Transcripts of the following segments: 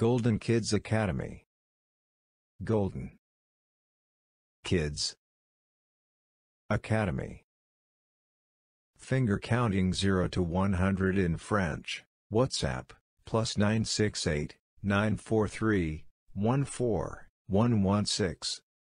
Golden Kids Academy. Golden Kids Academy. Finger counting 0 to 100 in French, WhatsApp, plus 968 943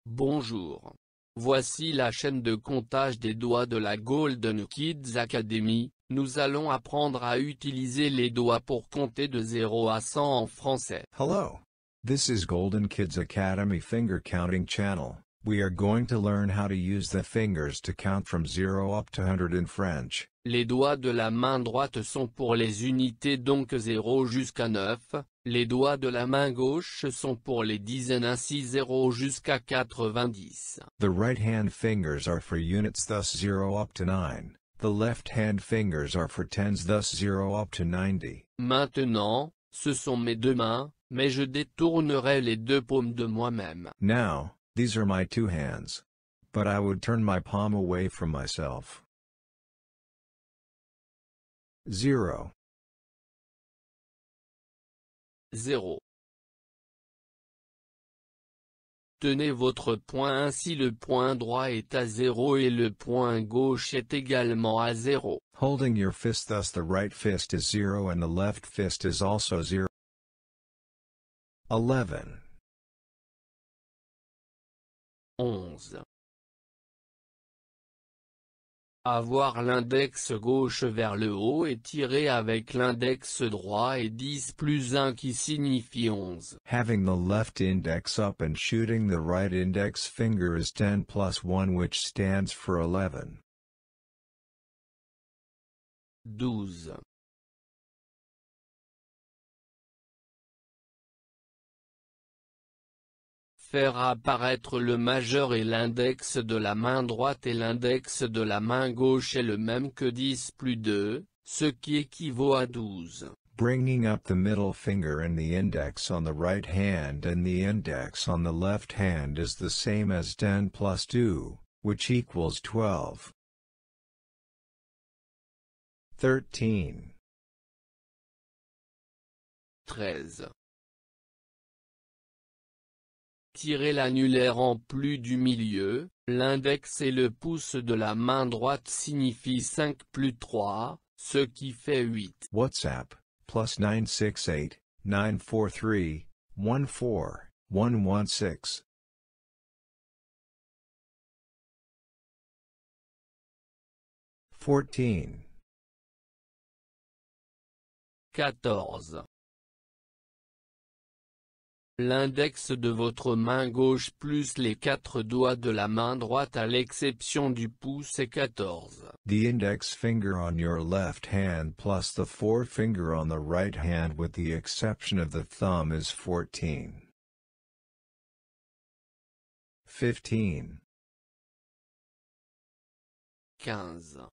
Bonjour. Voici la chaîne de comptage des doigts de la Golden Kids Academy, Nous allons apprendre à utiliser les doigts pour compter de 0 à 100 en français. Hello. This is Golden Kids Academy Finger Counting Channel. We are going to learn how to use the fingers to count from 0 up to 100 in French. Les doigts de la main droite sont pour les unités donc 0 jusqu'à 9, les doigts de la main gauche sont pour les dizaines ainsi 0 jusqu'à 90. The right hand fingers are for units thus 0 up to 9. The left-hand fingers are for tens thus 0 up to 90. Maintenant, ce sont mes deux mains, mais je détournerai les deux paumes de moi-même. Now, these are my two hands. But I would turn my palm away from myself. 0 0 Tenez votre point ainsi le point droit est à 0 et le point gauche est également à 0. Holding your fist thus the right fist is 0 and the left fist is also 0. 11 11 avoir l'index gauche vers le haut et tirer avec l'index droit est 10 plus 1 qui signifie 11. Having the left index up and shooting the right index finger is 10 plus 1 which stands for 11. 12. Faire apparaître le majeur et l'index de la main droite et l'index de la main gauche est le même que 10 plus 2, ce qui équivaut à 12. Bringing up the middle finger and the index on the right hand and the index on the left hand is the same as 10 plus 2, which equals 12. 13 13 Tirer l'annulaire en plus du milieu, l'index et le pouce de la main droite signifient 5 plus 3, ce qui fait 8. WhatsApp, plus 968, 943, 14, 116. L'index de votre main gauche plus les quatre doigts de la main droite à l'exception du pouce est 14. The index finger on your left hand plus the forefinger on the right hand with the exception of the thumb is 14. 15 15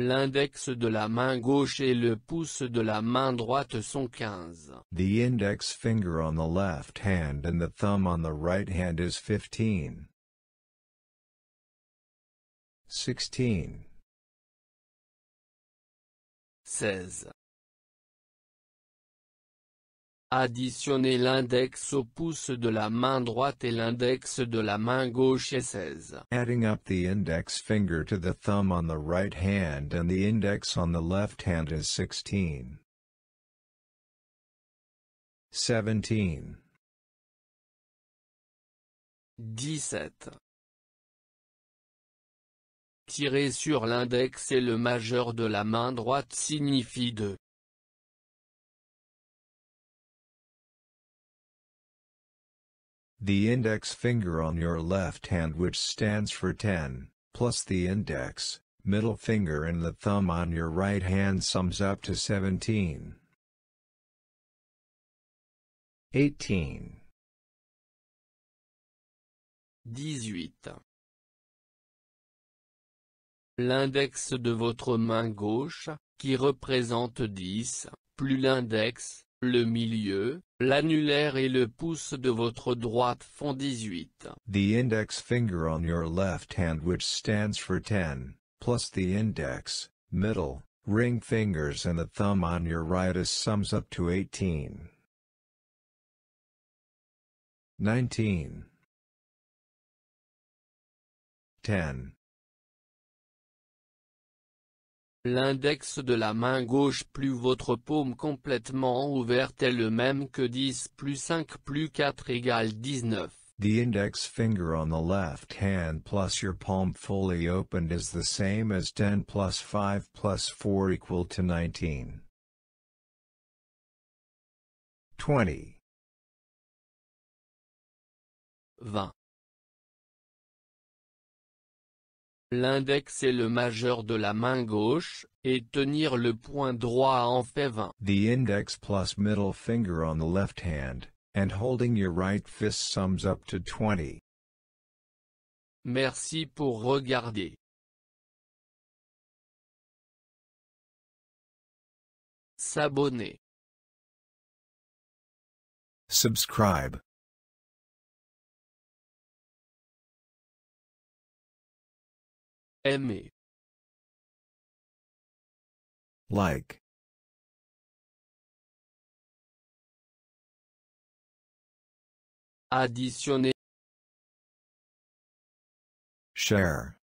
L'index de la main gauche et le pouce de la main droite sont 15. The index finger on the left hand and the thumb on the right hand is 15. 16. 16. Additionnez l'index au pouce de la main droite et l'index de la main gauche est 16. Adding up the index finger to the thumb on the right hand and the index on the left hand is 16. 17. 17. Tirer sur l'index et le majeur de la main droite signifie 2. The index finger on your left hand which stands for 10, plus the index, middle finger and the thumb on your right hand sums up to 17. 18 18 L'index de votre main gauche, qui représente 10, plus l'index, Le milieu, l'annulaire et le pouce de votre droite font 18. The index finger on your left hand which stands for 10, plus the index, middle, ring fingers and the thumb on your right is sums up to 18. 19 10 L'index de la main gauche plus votre paume complètement ouverte est le même que 10 plus 5 plus 4 égale 19. The index finger on the left hand plus your palm fully opened is the same as 10 plus 5 plus 4 equal to 19. 20. 20. l'index est le majeur de la main gauche, et tenir le point droit en fait 20. The index plus middle finger on the left hand, and holding your right fist sums up to 20. Merci pour regarder. S'abonner. Subscribe. Aimer. Like. Additionner. Share.